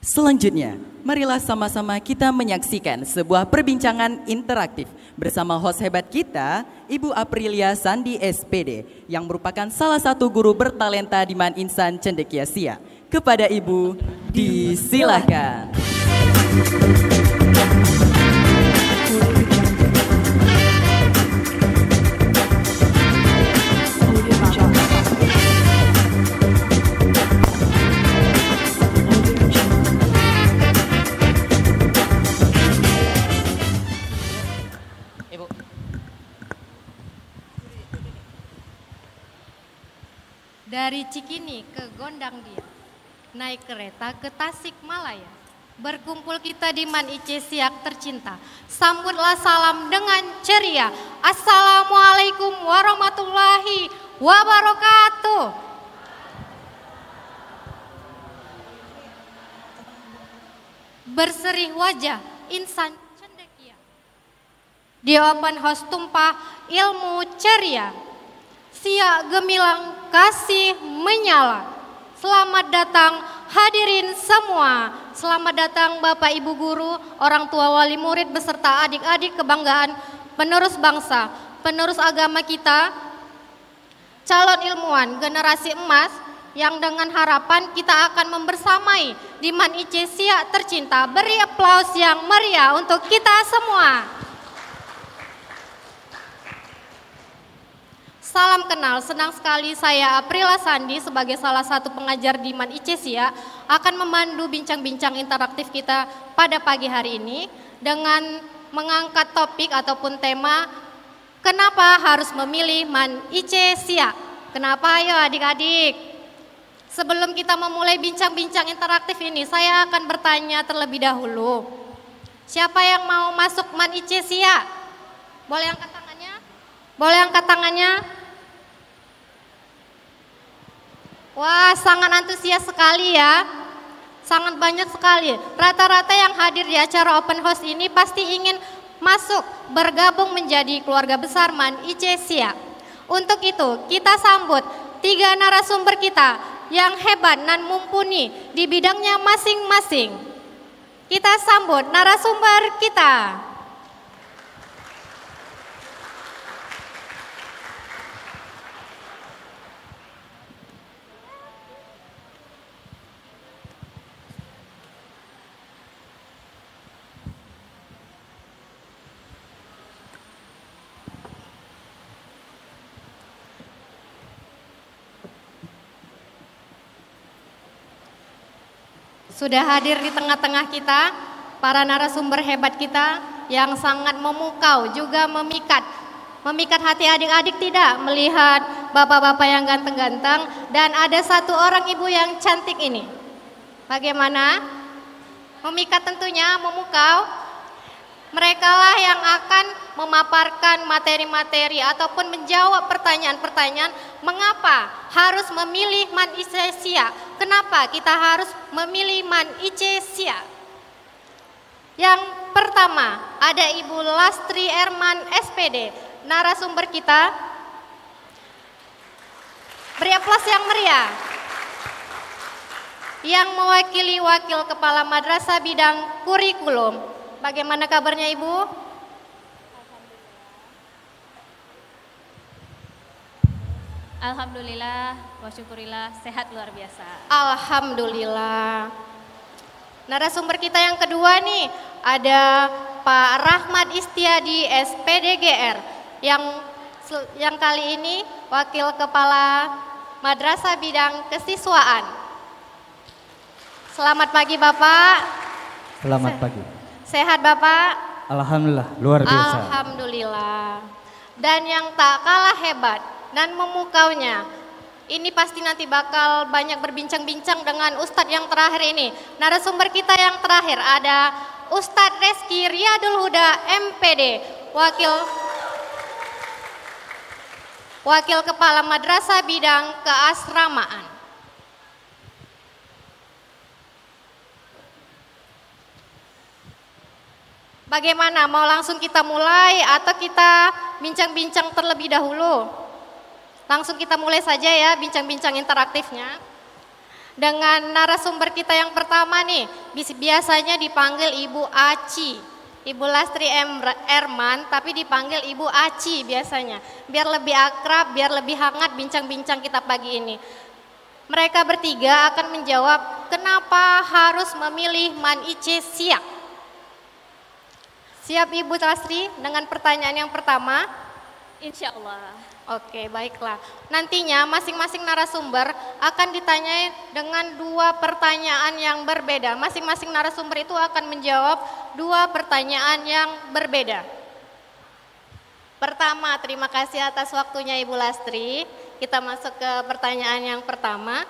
Selanjutnya, marilah sama-sama kita menyaksikan sebuah perbincangan interaktif bersama host hebat kita, Ibu Aprilia Sandi SPD, yang merupakan salah satu guru bertalenta di Man Insan Cendekiasia. Kepada Ibu, disilahkan. Dari Cikini ke Gondang Dia, naik kereta ke Tasik Malaya. Berkumpul kita di Man IC Siak tercinta. Sambutlah salam dengan ceria. Assalamualaikum warahmatullahi wabarakatuh. Berseri wajah insan cendekia. Di open house tumpah ilmu ceria. Sia gemilang kasih menyala. Selamat datang hadirin semua. Selamat datang Bapak Ibu guru, orang tua wali murid beserta adik-adik kebanggaan penerus bangsa, penerus agama kita, calon ilmuwan generasi emas yang dengan harapan kita akan membersamai di Ice Sia tercinta. Beri aplaus yang meriah untuk kita semua. Salam kenal, senang sekali saya Aprila Sandi sebagai salah satu pengajar di Man Icesia akan memandu bincang-bincang interaktif kita pada pagi hari ini dengan mengangkat topik ataupun tema kenapa harus memilih Man Icesia. Kenapa ayo adik-adik? Sebelum kita memulai bincang-bincang interaktif ini, saya akan bertanya terlebih dahulu. Siapa yang mau masuk Man Icesia? Boleh angkat tangannya? Boleh angkat tangannya? Wah, sangat antusias sekali ya. Sangat banyak sekali. Rata-rata yang hadir di acara open house ini pasti ingin masuk bergabung menjadi keluarga besar Man Icesia. Untuk itu, kita sambut tiga narasumber kita yang hebat dan mumpuni di bidangnya masing-masing. Kita sambut narasumber kita. sudah hadir di tengah-tengah kita, para narasumber hebat kita yang sangat memukau juga memikat. Memikat hati adik-adik tidak melihat bapak-bapak yang ganteng-ganteng dan ada satu orang ibu yang cantik ini. Bagaimana? Memikat tentunya memukau. Merekalah yang akan memaparkan materi-materi ataupun menjawab pertanyaan-pertanyaan mengapa harus memilih man Icesia? Kenapa kita harus memilih man Icesia? Yang pertama ada Ibu Lastri Erman SPD, narasumber kita. Beri aplaus yang meriah. Yang mewakili Wakil Kepala Madrasah Bidang Kurikulum. Bagaimana kabarnya Ibu? Alhamdulillah, wa syukurillah, sehat luar biasa. Alhamdulillah. Narasumber kita yang kedua nih, ada Pak Rahmat Istiadi SPDGR yang yang kali ini Wakil Kepala Madrasah Bidang Kesiswaan. Selamat pagi Bapak. Selamat pagi. Sehat Bapak? Alhamdulillah, luar biasa. Alhamdulillah. Dan yang tak kalah hebat, dan memukaunya. Ini pasti nanti bakal banyak berbincang-bincang dengan Ustadz yang terakhir ini. Narasumber kita yang terakhir ada Ustadz Reski Riyadul Huda MPD, Wakil Wakil Kepala Madrasah Bidang Keasramaan. Bagaimana, mau langsung kita mulai atau kita bincang-bincang terlebih dahulu? Langsung kita mulai saja ya bincang-bincang interaktifnya. Dengan narasumber kita yang pertama nih, biasanya dipanggil Ibu Aci. Ibu Lastri Erman, tapi dipanggil Ibu Aci biasanya. Biar lebih akrab, biar lebih hangat bincang-bincang kita pagi ini. Mereka bertiga akan menjawab kenapa harus memilih Man Ice Siak. Siap Ibu Lastri dengan pertanyaan yang pertama? Insya Allah. Oke, baiklah. Nantinya masing-masing narasumber akan ditanyai dengan dua pertanyaan yang berbeda. Masing-masing narasumber itu akan menjawab dua pertanyaan yang berbeda. Pertama, terima kasih atas waktunya Ibu Lastri. Kita masuk ke pertanyaan yang pertama.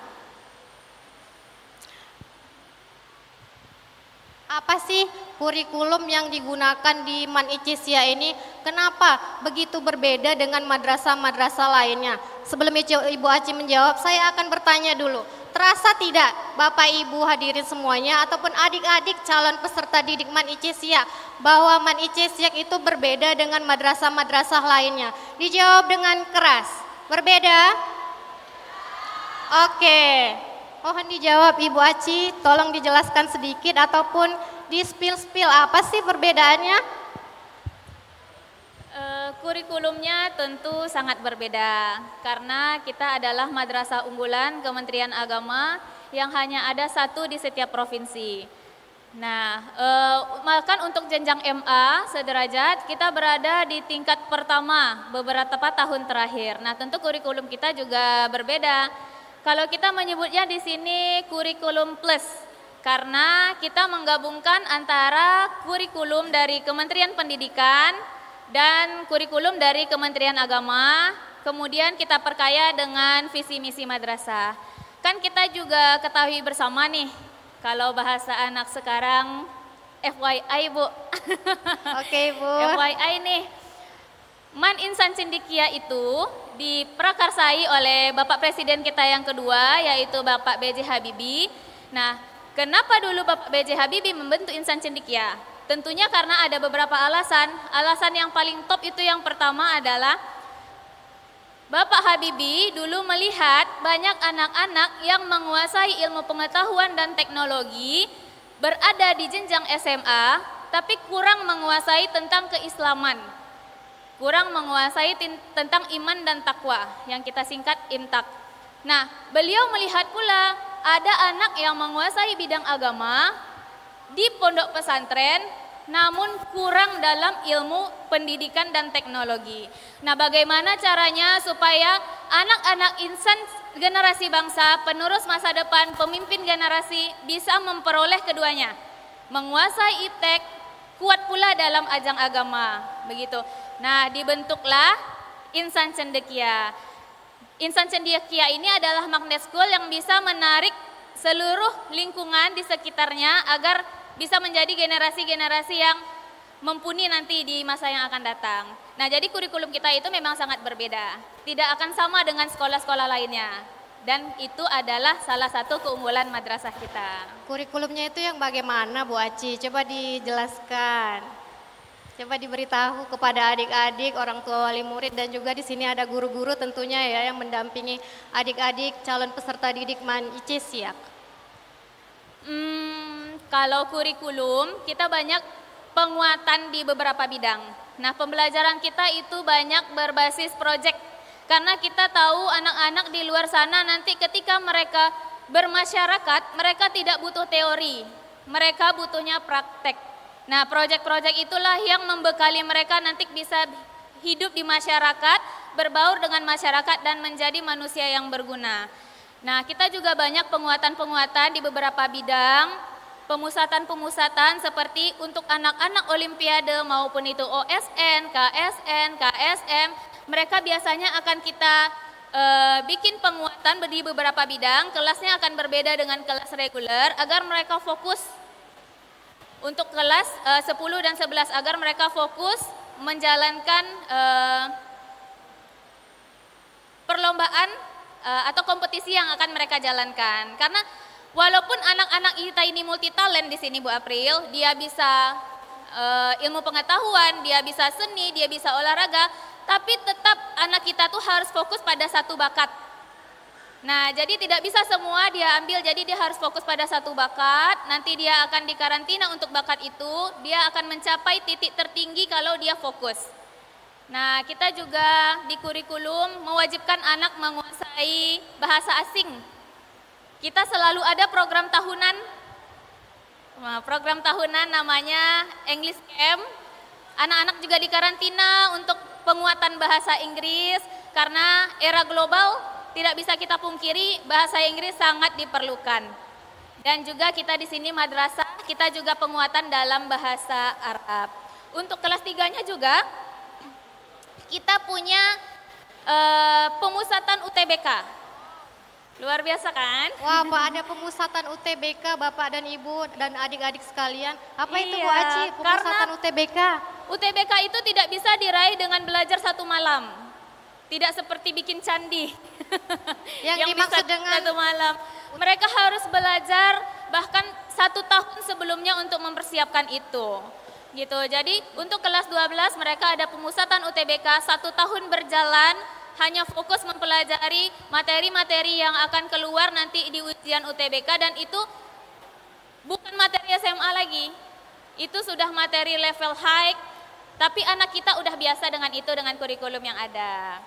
apa sih kurikulum yang digunakan di Man Icisia ini? Kenapa begitu berbeda dengan madrasah-madrasah lainnya? Sebelum Ibu Aci menjawab, saya akan bertanya dulu. Terasa tidak Bapak Ibu hadirin semuanya ataupun adik-adik calon peserta didik Man Icisia bahwa Man Icisia itu berbeda dengan madrasah-madrasah lainnya? Dijawab dengan keras. Berbeda? Oke. Okay. Mohon dijawab Ibu Aci, tolong dijelaskan sedikit ataupun di spill-spill apa sih perbedaannya? E, kurikulumnya tentu sangat berbeda karena kita adalah madrasah unggulan Kementerian Agama yang hanya ada satu di setiap provinsi. Nah, eh, bahkan untuk jenjang MA sederajat kita berada di tingkat pertama beberapa tahun terakhir. Nah, tentu kurikulum kita juga berbeda kalau kita menyebutnya di sini kurikulum plus karena kita menggabungkan antara kurikulum dari Kementerian Pendidikan dan kurikulum dari Kementerian Agama, kemudian kita perkaya dengan visi misi madrasah. Kan kita juga ketahui bersama nih, kalau bahasa anak sekarang FYI Bu. Oke Bu. FYI nih, Man Insan Cindikia itu diprakarsai oleh Bapak Presiden kita yang kedua yaitu Bapak B.J. Habibie. Nah, kenapa dulu Bapak B.J. Habibie membentuk insan cendikia? Tentunya karena ada beberapa alasan. Alasan yang paling top itu yang pertama adalah Bapak Habibie dulu melihat banyak anak-anak yang menguasai ilmu pengetahuan dan teknologi berada di jenjang SMA tapi kurang menguasai tentang keislaman kurang menguasai tentang iman dan takwa yang kita singkat imtak. Nah, beliau melihat pula ada anak yang menguasai bidang agama di pondok pesantren namun kurang dalam ilmu pendidikan dan teknologi. Nah, bagaimana caranya supaya anak-anak insan generasi bangsa, penerus masa depan, pemimpin generasi bisa memperoleh keduanya? Menguasai ITEK kuat pula dalam ajang agama. Begitu. Nah, dibentuklah insan cendekia. Insan cendekia ini adalah magnet school yang bisa menarik seluruh lingkungan di sekitarnya agar bisa menjadi generasi-generasi yang mumpuni nanti di masa yang akan datang. Nah, jadi kurikulum kita itu memang sangat berbeda. Tidak akan sama dengan sekolah-sekolah lainnya. Dan itu adalah salah satu keunggulan madrasah kita. Kurikulumnya itu yang bagaimana Bu Aci? Coba dijelaskan. Coba diberitahu kepada adik-adik, orang tua wali murid dan juga di sini ada guru-guru tentunya ya yang mendampingi adik-adik calon peserta didik Man IC Siak. Hmm, kalau kurikulum kita banyak penguatan di beberapa bidang. Nah, pembelajaran kita itu banyak berbasis proyek karena kita tahu anak-anak di luar sana nanti ketika mereka bermasyarakat, mereka tidak butuh teori, mereka butuhnya praktek. Nah, proyek-proyek itulah yang membekali mereka nanti bisa hidup di masyarakat, berbaur dengan masyarakat dan menjadi manusia yang berguna. Nah, kita juga banyak penguatan-penguatan di beberapa bidang, pemusatan-pemusatan seperti untuk anak-anak olimpiade maupun itu OSN, KSN, KSM, mereka biasanya akan kita e, bikin penguatan di beberapa bidang, kelasnya akan berbeda dengan kelas reguler agar mereka fokus untuk kelas eh, uh, 10 dan 11 agar mereka fokus menjalankan uh, perlombaan uh, atau kompetisi yang akan mereka jalankan. Karena walaupun anak-anak kita ini multitalent di sini Bu April, dia bisa uh, ilmu pengetahuan, dia bisa seni, dia bisa olahraga, tapi tetap anak kita tuh harus fokus pada satu bakat Nah, jadi tidak bisa semua dia ambil, jadi dia harus fokus pada satu bakat. Nanti dia akan dikarantina untuk bakat itu, dia akan mencapai titik tertinggi kalau dia fokus. Nah, kita juga di kurikulum mewajibkan anak menguasai bahasa asing. Kita selalu ada program tahunan. Nah, program tahunan namanya English Camp. Anak-anak juga dikarantina untuk penguatan bahasa Inggris karena era global tidak bisa kita pungkiri bahasa Inggris sangat diperlukan. Dan juga kita di sini madrasah, kita juga penguatan dalam bahasa Arab. Untuk kelas tiganya juga kita punya e, pemusatan UTBK. Luar biasa kan? Wah, pak ada pemusatan UTBK Bapak dan Ibu dan adik-adik sekalian. Apa iya, itu Bu iya, Aci, pemusatan UTBK? UTBK itu tidak bisa diraih dengan belajar satu malam tidak seperti bikin candi. Yang, yang bisa dengan satu malam. Mereka harus belajar bahkan satu tahun sebelumnya untuk mempersiapkan itu. Gitu. Jadi untuk kelas 12 mereka ada pemusatan UTBK satu tahun berjalan hanya fokus mempelajari materi-materi yang akan keluar nanti di ujian UTBK dan itu bukan materi SMA lagi. Itu sudah materi level high, tapi anak kita udah biasa dengan itu dengan kurikulum yang ada.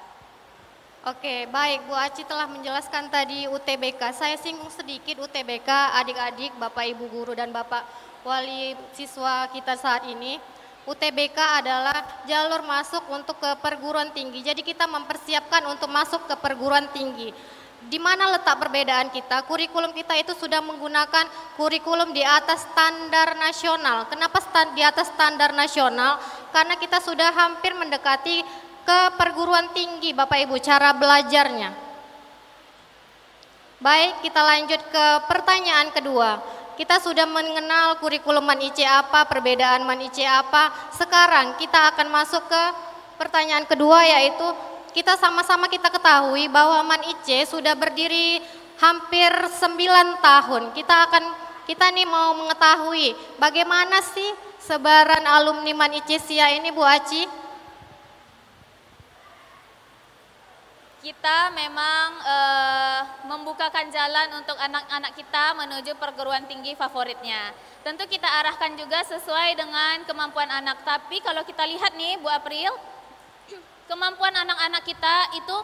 Oke, baik Bu Aci telah menjelaskan tadi UTBK. Saya singgung sedikit UTBK adik-adik, Bapak Ibu guru dan Bapak wali siswa kita saat ini. UTBK adalah jalur masuk untuk ke perguruan tinggi. Jadi kita mempersiapkan untuk masuk ke perguruan tinggi. Di mana letak perbedaan kita? Kurikulum kita itu sudah menggunakan kurikulum di atas standar nasional. Kenapa stand, di atas standar nasional? Karena kita sudah hampir mendekati ke perguruan tinggi Bapak Ibu cara belajarnya. Baik, kita lanjut ke pertanyaan kedua. Kita sudah mengenal kurikulum MAN IC apa, perbedaan MAN IC apa. Sekarang kita akan masuk ke pertanyaan kedua yaitu kita sama-sama kita ketahui bahwa MAN IC sudah berdiri hampir 9 tahun. Kita akan kita nih mau mengetahui bagaimana sih sebaran alumni MAN IC SIA ini Bu Aci? kita memang uh, membukakan jalan untuk anak-anak kita menuju perguruan tinggi favoritnya. Tentu kita arahkan juga sesuai dengan kemampuan anak. Tapi kalau kita lihat nih Bu April, kemampuan anak-anak kita itu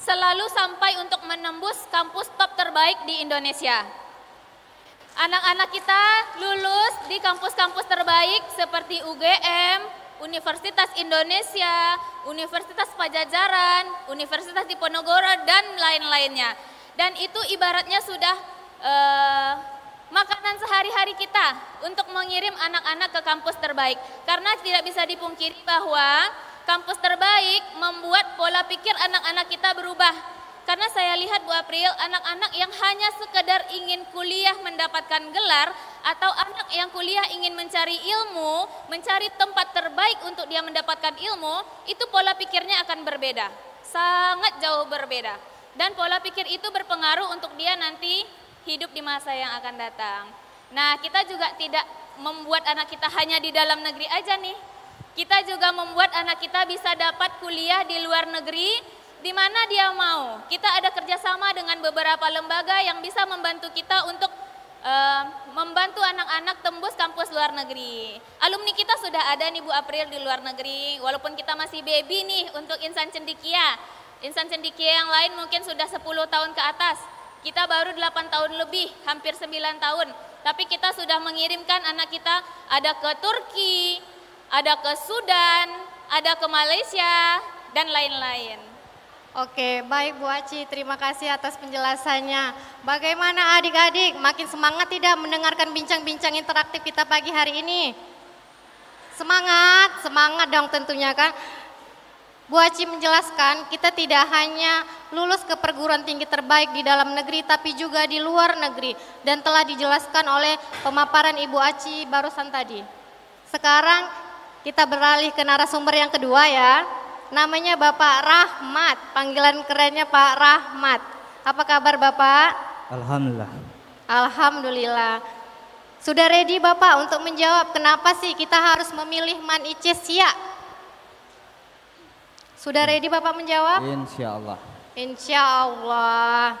selalu sampai untuk menembus kampus top terbaik di Indonesia. Anak-anak kita lulus di kampus-kampus terbaik seperti UGM, Universitas Indonesia, Universitas Pajajaran, Universitas Diponegoro, dan lain-lainnya. Dan itu ibaratnya sudah uh, makanan sehari-hari kita untuk mengirim anak-anak ke kampus terbaik. Karena tidak bisa dipungkiri bahwa kampus terbaik membuat pola pikir anak-anak kita berubah karena saya lihat Bu April anak-anak yang hanya sekedar ingin kuliah mendapatkan gelar atau anak yang kuliah ingin mencari ilmu, mencari tempat terbaik untuk dia mendapatkan ilmu, itu pola pikirnya akan berbeda. Sangat jauh berbeda. Dan pola pikir itu berpengaruh untuk dia nanti hidup di masa yang akan datang. Nah, kita juga tidak membuat anak kita hanya di dalam negeri aja nih. Kita juga membuat anak kita bisa dapat kuliah di luar negeri di mana dia mau. Kita ada kerjasama dengan beberapa lembaga yang bisa membantu kita untuk uh, membantu anak-anak tembus kampus luar negeri. Alumni kita sudah ada nih Bu April di luar negeri, walaupun kita masih baby nih untuk insan cendikia. Insan cendikia yang lain mungkin sudah 10 tahun ke atas. Kita baru 8 tahun lebih, hampir 9 tahun. Tapi kita sudah mengirimkan anak kita ada ke Turki, ada ke Sudan, ada ke Malaysia, dan lain-lain. Oke, baik Bu Aci, terima kasih atas penjelasannya. Bagaimana adik-adik, makin semangat tidak mendengarkan bincang-bincang interaktif kita pagi hari ini? Semangat, semangat dong tentunya kan. Bu Aci menjelaskan kita tidak hanya lulus ke perguruan tinggi terbaik di dalam negeri tapi juga di luar negeri dan telah dijelaskan oleh pemaparan Ibu Aci barusan tadi. Sekarang kita beralih ke narasumber yang kedua ya. Namanya Bapak Rahmat, panggilan kerennya Pak Rahmat. Apa kabar Bapak? Alhamdulillah. Alhamdulillah. Sudah ready Bapak untuk menjawab kenapa sih kita harus memilih Man Sia? Sudah ready Bapak menjawab? Insya Allah. Insya Allah.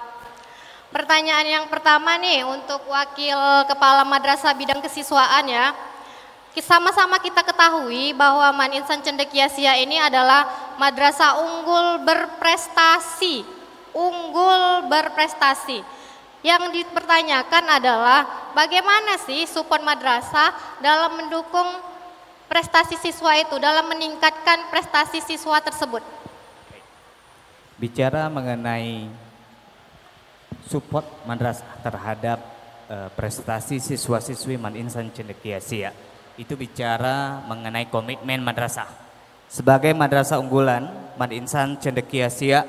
Pertanyaan yang pertama nih untuk Wakil Kepala Madrasah Bidang Kesiswaan ya sama-sama kita ketahui bahwa Man Insan Cendekiasia ini adalah madrasah unggul berprestasi, unggul berprestasi. Yang dipertanyakan adalah bagaimana sih support madrasah dalam mendukung prestasi siswa itu, dalam meningkatkan prestasi siswa tersebut. Bicara mengenai support madrasah terhadap eh, prestasi siswa-siswi Man Insan Cendekiasia itu bicara mengenai komitmen madrasah. Sebagai madrasah unggulan, Mad Insan Cendekia Sia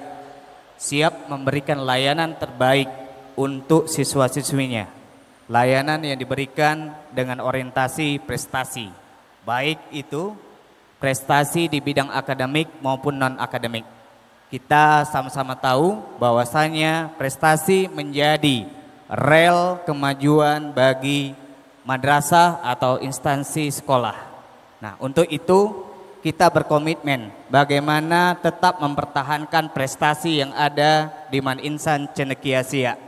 siap memberikan layanan terbaik untuk siswa-siswinya. Layanan yang diberikan dengan orientasi prestasi, baik itu prestasi di bidang akademik maupun non-akademik. Kita sama-sama tahu bahwasanya prestasi menjadi rel kemajuan bagi madrasah atau instansi sekolah. Nah, untuk itu kita berkomitmen bagaimana tetap mempertahankan prestasi yang ada di Man Insan Cenekiasia.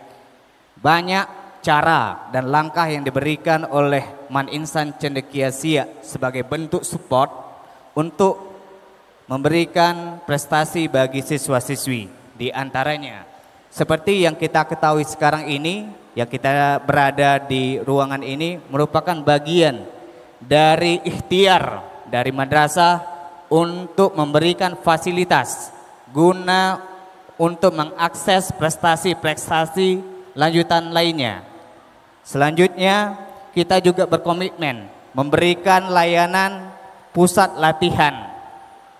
Banyak cara dan langkah yang diberikan oleh Man Insan Cenekiasia sebagai bentuk support untuk memberikan prestasi bagi siswa-siswi di antaranya. Seperti yang kita ketahui sekarang ini, Ya kita berada di ruangan ini merupakan bagian dari ikhtiar dari madrasah untuk memberikan fasilitas guna untuk mengakses prestasi-prestasi lanjutan lainnya. Selanjutnya, kita juga berkomitmen memberikan layanan pusat latihan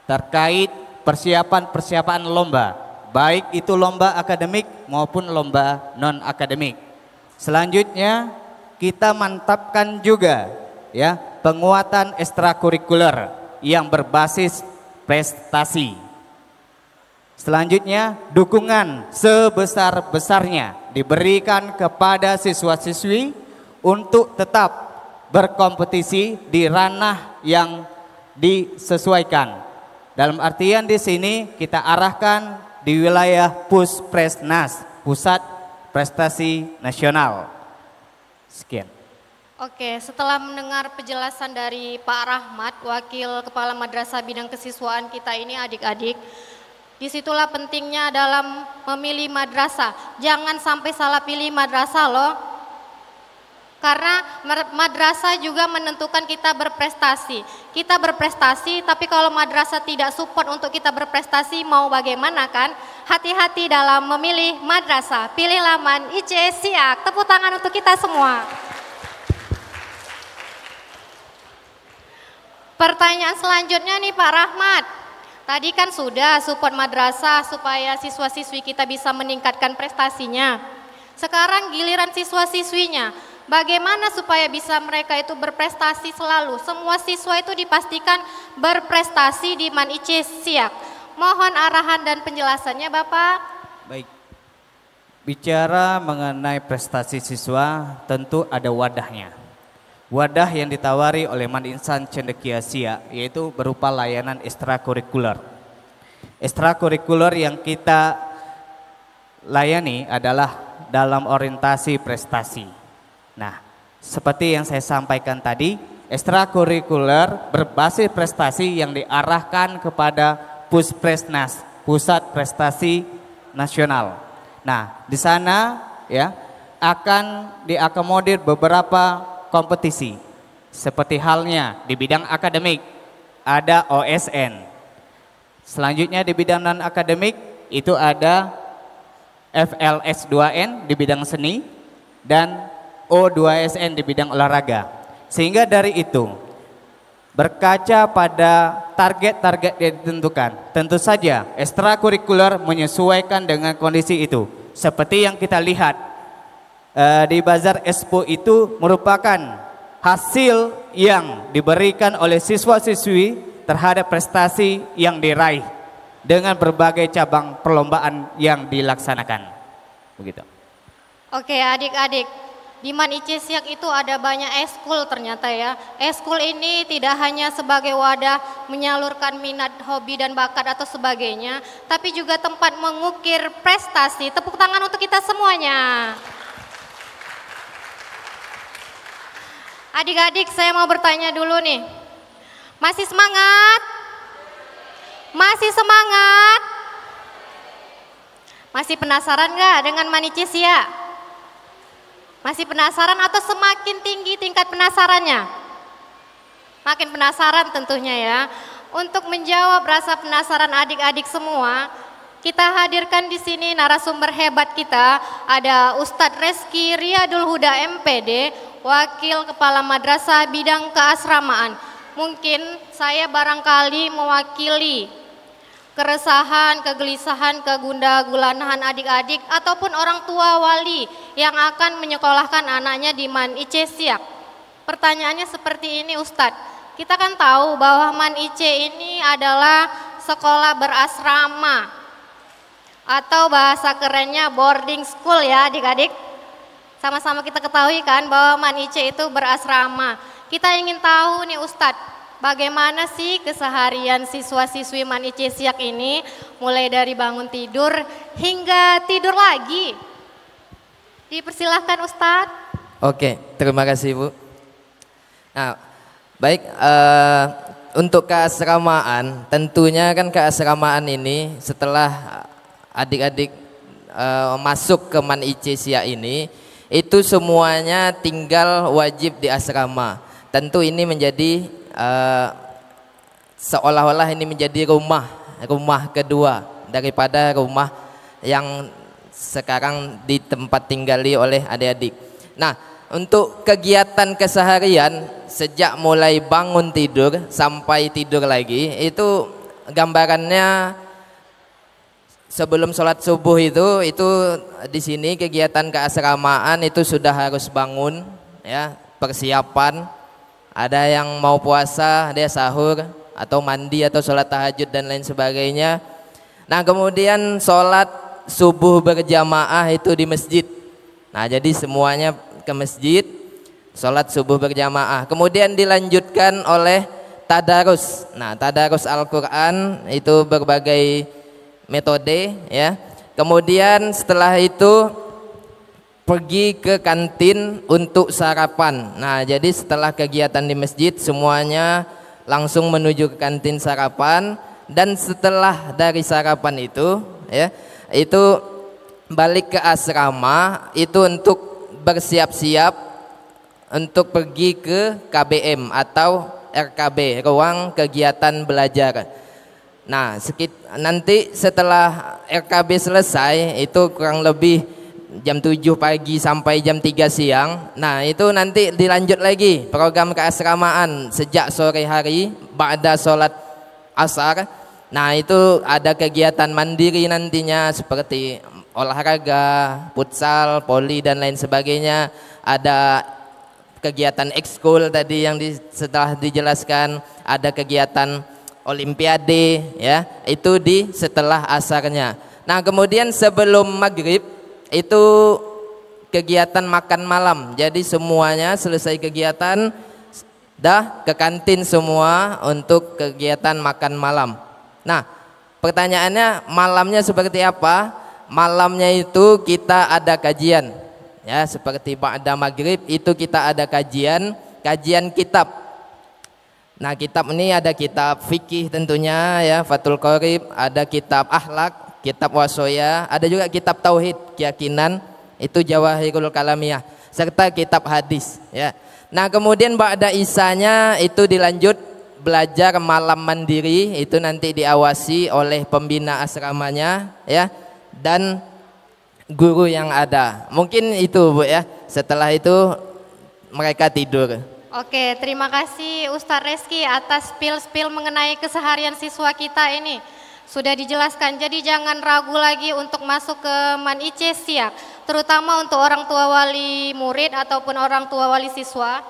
terkait persiapan-persiapan lomba, baik itu lomba akademik maupun lomba non-akademik. Selanjutnya kita mantapkan juga ya penguatan ekstrakurikuler yang berbasis prestasi. Selanjutnya dukungan sebesar-besarnya diberikan kepada siswa-siswi untuk tetap berkompetisi di ranah yang disesuaikan. Dalam artian di sini kita arahkan di wilayah Puspresnas, Pusat prestasi nasional. Sekian. Oke, setelah mendengar penjelasan dari Pak Rahmat, Wakil Kepala Madrasah Bidang Kesiswaan kita ini adik-adik, disitulah pentingnya dalam memilih madrasah. Jangan sampai salah pilih madrasah loh, karena madrasah juga menentukan kita berprestasi. Kita berprestasi, tapi kalau madrasah tidak support untuk kita berprestasi, mau bagaimana kan? hati-hati dalam memilih madrasah. Pilih laman IC Siak. Tepuk tangan untuk kita semua. Pertanyaan selanjutnya nih Pak Rahmat. Tadi kan sudah support madrasah supaya siswa-siswi kita bisa meningkatkan prestasinya. Sekarang giliran siswa-siswinya. Bagaimana supaya bisa mereka itu berprestasi selalu? Semua siswa itu dipastikan berprestasi di MAN IC Siak. Mohon arahan dan penjelasannya Bapak. Baik. Bicara mengenai prestasi siswa tentu ada wadahnya. Wadah yang ditawari oleh Man Insan Cendekiasia yaitu berupa layanan ekstrakurikuler. Ekstrakurikuler yang kita layani adalah dalam orientasi prestasi. Nah, seperti yang saya sampaikan tadi, ekstrakurikuler berbasis prestasi yang diarahkan kepada Puspresnas, Pusat Prestasi Nasional. Nah, di sana ya akan diakomodir beberapa kompetisi seperti halnya di bidang akademik ada OSN. Selanjutnya di bidang non akademik itu ada FLS2N di bidang seni dan O2SN di bidang olahraga. Sehingga dari itu berkaca pada target-target yang ditentukan. Tentu saja ekstrakurikuler menyesuaikan dengan kondisi itu. Seperti yang kita lihat eh, di Bazar Expo itu merupakan hasil yang diberikan oleh siswa-siswi terhadap prestasi yang diraih dengan berbagai cabang perlombaan yang dilaksanakan. Begitu. Oke, adik-adik. Di Manice Siak itu ada banyak eskul ternyata ya. Eskul ini tidak hanya sebagai wadah menyalurkan minat, hobi dan bakat atau sebagainya, tapi juga tempat mengukir prestasi. Tepuk tangan untuk kita semuanya. Adik-adik, saya mau bertanya dulu nih. Masih semangat? Masih semangat? Masih penasaran nggak dengan Manice Siak? Masih penasaran atau semakin tinggi tingkat penasarannya? Makin penasaran tentunya ya. Untuk menjawab rasa penasaran adik-adik semua, kita hadirkan di sini narasumber hebat kita, ada Ustadz Reski Riyadul Huda MPD, Wakil Kepala Madrasah Bidang Keasramaan. Mungkin saya barangkali mewakili keresahan, kegelisahan, kegunda gulanahan adik-adik ataupun orang tua wali yang akan menyekolahkan anaknya di Man IC siap. Pertanyaannya seperti ini Ustadz, kita kan tahu bahwa Man IC ini adalah sekolah berasrama atau bahasa kerennya boarding school ya adik-adik. Sama-sama kita ketahui kan bahwa Man IC itu berasrama. Kita ingin tahu nih Ustadz, Bagaimana sih keseharian siswa-siswi Mani Cesiak ini mulai dari bangun tidur hingga tidur lagi? Dipersilahkan Ustadz. Oke, terima kasih Bu. Nah, baik uh, untuk keasramaan, tentunya kan keasramaan ini setelah adik-adik uh, masuk ke Mani Cesiak ini itu semuanya tinggal wajib di asrama. Tentu ini menjadi uh, seolah-olah ini menjadi rumah rumah kedua daripada rumah yang sekarang di tempat tinggali oleh adik-adik. Nah, untuk kegiatan keseharian sejak mulai bangun tidur sampai tidur lagi itu gambarannya sebelum sholat subuh itu itu di sini kegiatan keasramaan itu sudah harus bangun ya persiapan ada yang mau puasa dia sahur atau mandi atau sholat tahajud dan lain sebagainya nah kemudian sholat subuh berjamaah itu di masjid nah jadi semuanya ke masjid sholat subuh berjamaah kemudian dilanjutkan oleh tadarus nah tadarus Al-Quran itu berbagai metode ya kemudian setelah itu pergi ke kantin untuk sarapan. Nah, jadi setelah kegiatan di masjid semuanya langsung menuju ke kantin sarapan dan setelah dari sarapan itu ya, itu balik ke asrama itu untuk bersiap-siap untuk pergi ke KBM atau RKB, ruang kegiatan belajar. Nah, nanti setelah RKB selesai itu kurang lebih jam 7 pagi sampai jam 3 siang. Nah, itu nanti dilanjut lagi program keasramaan sejak sore hari ba'da sholat asar. Nah, itu ada kegiatan mandiri nantinya seperti olahraga, futsal, poli dan lain sebagainya. Ada kegiatan ekskul tadi yang di, setelah dijelaskan, ada kegiatan olimpiade ya, itu di setelah asarnya. Nah, kemudian sebelum maghrib itu kegiatan makan malam. Jadi semuanya selesai kegiatan dah ke kantin semua untuk kegiatan makan malam. Nah, pertanyaannya malamnya seperti apa? Malamnya itu kita ada kajian. Ya, seperti ada maghrib itu kita ada kajian, kajian kitab. Nah, kitab ini ada kitab fikih tentunya ya, Fatul Qorib, ada kitab akhlak, kitab wasoya, ada juga kitab tauhid, keyakinan itu Jawahirul Kalamiyah serta kitab hadis ya. Nah, kemudian ba'da isanya itu dilanjut belajar malam mandiri itu nanti diawasi oleh pembina asramanya ya dan guru yang ada. Mungkin itu Bu ya. Setelah itu mereka tidur. Oke, terima kasih Ustaz Reski atas pil-pil mengenai keseharian siswa kita ini. Sudah dijelaskan, jadi jangan ragu lagi untuk masuk ke IC siap, terutama untuk orang tua wali murid ataupun orang tua wali siswa.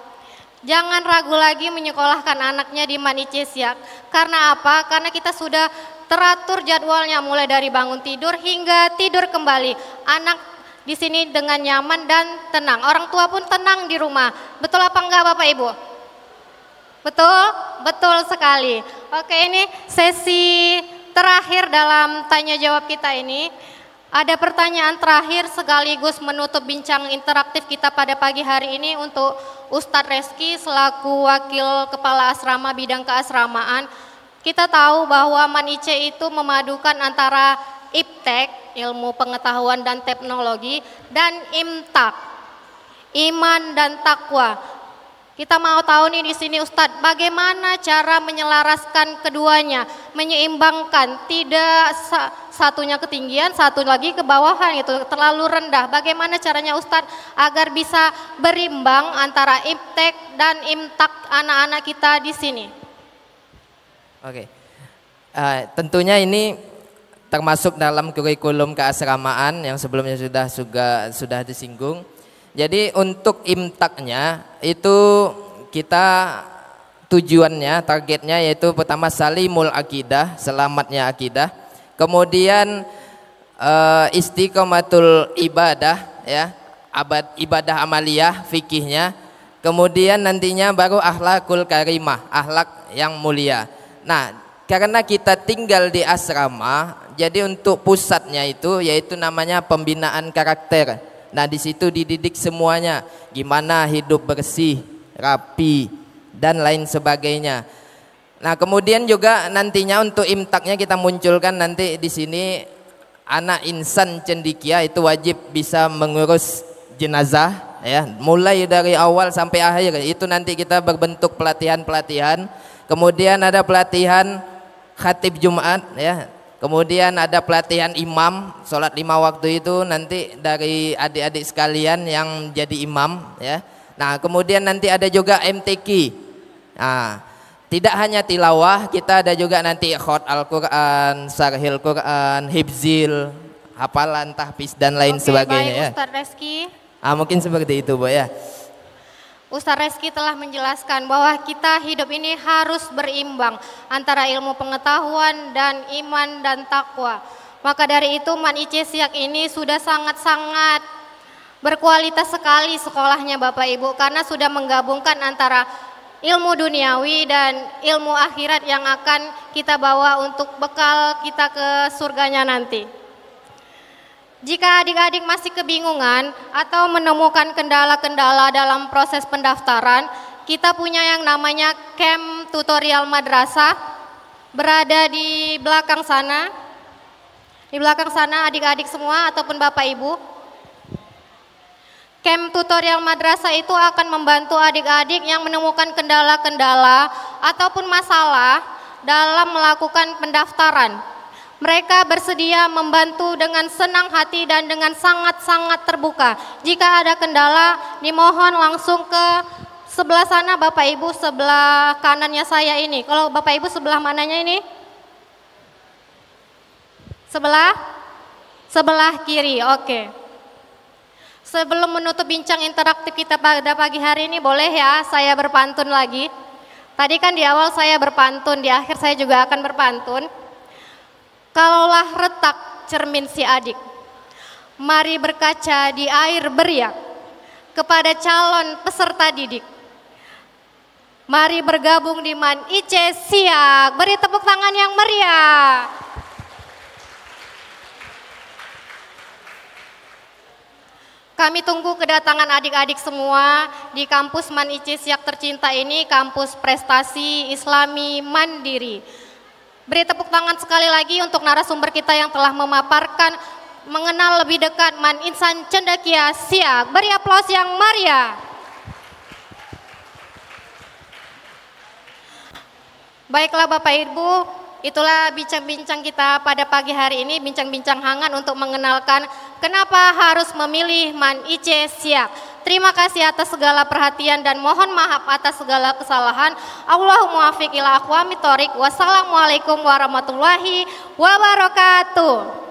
Jangan ragu lagi menyekolahkan anaknya di IC siap. Karena apa? Karena kita sudah teratur jadwalnya mulai dari bangun tidur hingga tidur kembali. Anak di sini dengan nyaman dan tenang. Orang tua pun tenang di rumah. Betul apa enggak Bapak Ibu? Betul? Betul sekali. Oke ini sesi terakhir dalam tanya jawab kita ini, ada pertanyaan terakhir sekaligus menutup bincang interaktif kita pada pagi hari ini untuk Ustadz Reski selaku Wakil Kepala Asrama Bidang Keasramaan. Kita tahu bahwa Manice itu memadukan antara IPTEK, ilmu pengetahuan dan teknologi, dan IMTAK, iman dan takwa. Kita mau tahu nih di sini Ustadz, bagaimana cara menyelaraskan keduanya? menyeimbangkan, tidak satunya ketinggian, satu lagi ke bawahan itu terlalu rendah. Bagaimana caranya Ustadz agar bisa berimbang antara imtek dan imtak anak-anak kita di sini? Oke, uh, tentunya ini termasuk dalam kurikulum keasramaan yang sebelumnya sudah juga sudah disinggung. Jadi untuk imtaknya itu kita tujuannya, targetnya yaitu pertama salimul akidah, selamatnya akidah. Kemudian uh, istiqomatul ibadah ya, abad ibadah amaliyah fikihnya. Kemudian nantinya baru akhlakul karimah, akhlak yang mulia. Nah, karena kita tinggal di asrama, jadi untuk pusatnya itu yaitu namanya pembinaan karakter. Nah, di situ dididik semuanya, gimana hidup bersih, rapi, dan lain sebagainya. Nah, kemudian juga nantinya untuk imtaknya kita munculkan nanti di sini anak insan cendikia itu wajib bisa mengurus jenazah ya, mulai dari awal sampai akhir. Itu nanti kita berbentuk pelatihan-pelatihan. Kemudian ada pelatihan khatib Jumat ya. Kemudian ada pelatihan imam sholat lima waktu itu nanti dari adik-adik sekalian yang jadi imam ya Nah, kemudian nanti ada juga MTQ. Nah, tidak hanya tilawah, kita ada juga nanti khot Al-Qur'an, sarhil Qur'an, hibzil, hafalan, tahfiz dan lain Oke, sebagainya baik, ya. Ustaz Reski. Ah, mungkin seperti itu, Bu ya. Ustaz Reski telah menjelaskan bahwa kita hidup ini harus berimbang antara ilmu pengetahuan dan iman dan takwa. Maka dari itu Man Ice Siak ini sudah sangat-sangat Berkualitas sekali sekolahnya Bapak Ibu karena sudah menggabungkan antara ilmu duniawi dan ilmu akhirat yang akan kita bawa untuk bekal kita ke surganya nanti. Jika adik-adik masih kebingungan atau menemukan kendala-kendala dalam proses pendaftaran, kita punya yang namanya camp tutorial madrasah berada di belakang sana. Di belakang sana adik-adik semua ataupun Bapak Ibu, Camp tutorial madrasah itu akan membantu adik-adik yang menemukan kendala-kendala ataupun masalah dalam melakukan pendaftaran. Mereka bersedia membantu dengan senang hati dan dengan sangat-sangat terbuka. Jika ada kendala, dimohon langsung ke sebelah sana Bapak Ibu sebelah kanannya saya ini. Kalau Bapak Ibu sebelah mananya ini? Sebelah? Sebelah kiri, oke. Okay. Sebelum menutup bincang interaktif kita pada pagi hari ini, boleh ya saya berpantun lagi? Tadi kan di awal saya berpantun, di akhir saya juga akan berpantun. Kalaulah retak cermin si adik, mari berkaca di air beriak kepada calon peserta didik. Mari bergabung di Man IC Siak. Beri tepuk tangan yang meriah. Kami tunggu kedatangan adik-adik semua di kampus Icis yang tercinta ini, kampus prestasi islami mandiri. Beri tepuk tangan sekali lagi untuk narasumber kita yang telah memaparkan mengenal lebih dekat Man Insan Cendakia Siak. Beri aplaus yang maria. Baiklah Bapak Ibu, Itulah bincang-bincang kita pada pagi hari ini, bincang-bincang hangat untuk mengenalkan kenapa harus memilih Man IC Siak. Terima kasih atas segala perhatian dan mohon maaf atas segala kesalahan. Allahumma ila Wassalamualaikum warahmatullahi wabarakatuh.